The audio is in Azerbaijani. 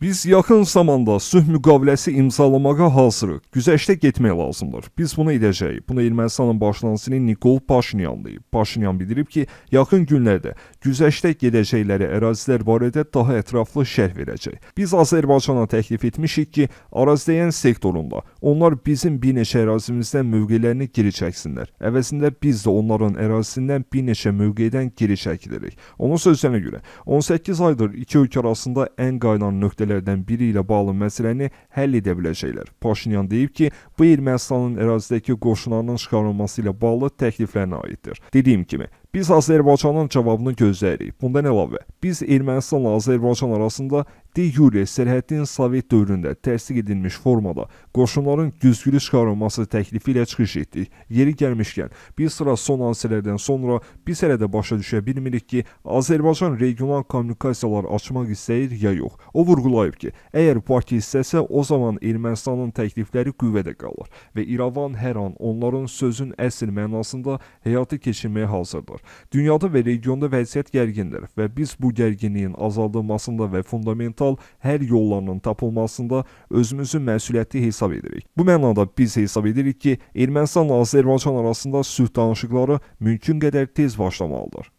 Biz yaxın zamanda sülh müqaviləsi imzalamağa hazırıq. Güzəştə getmək lazımdır. Biz bunu edəcəyik. Bunu Ermənistanın başlanğıcını Nikol Paşinyan deyib. Paşinyan bildirib ki, yaxın günlərdə güzəştə gedəcəkləri ərazilər barədə daha ətraflı şərh verəcək. Biz Azərbaycana təklif etmişik ki, ərazidəyən sektorunda onlar bizim bir neçə ərazimizdən mövqelərini geri çəksinlər. Əvəzində biz də onların ərazisindən bir neçə mövqedən geri çəkilirik. Onun sözlərinə görə 18 aydır iki ölkə arasında ən qaynar nöqtə ölkələrdən biri ilə bağlı məsələni həll edə biləcəklər. Paşinyan deyib ki, bu Ermənistanın ərazidəki qoşunlarının çıxarılması ilə bağlı təkliflərinə aiddir. Dediyim kimi, Biz Azərbaycanın cavabını gözləyirik. Bundan əlavə, biz Ermənistanla Azərbaycan arasında de jure sərhədin Sovet dövründə təsdiq edilmiş formada qoşunların güzgülü çıxarılması təklifi ilə çıxış etdik. Yeri gəlmişkən, bir sıra son hadisələrdən sonra biz hələ də başa düşə bilmirik ki, Azərbaycan regional kommunikasiyalar açmaq istəyir ya yox. O vurğulayıb ki, əgər Bakı istəsə, o zaman Ermənistanın təklifləri qüvvədə qalır və İrəvan hər an onların sözün əsl mənasında həyata keçirməyə hazırdır. Dünyada və regionda vəziyyət gərgindir və biz bu gərginliyin azaldılmasında və fundamental hər yollarının tapılmasında özümüzü məsuliyyətli hesab edirik. Bu mənada biz hesab edirik ki, Ermənistanla Azərbaycan arasında sülh danışıqları mümkün qədər tez başlamalıdır.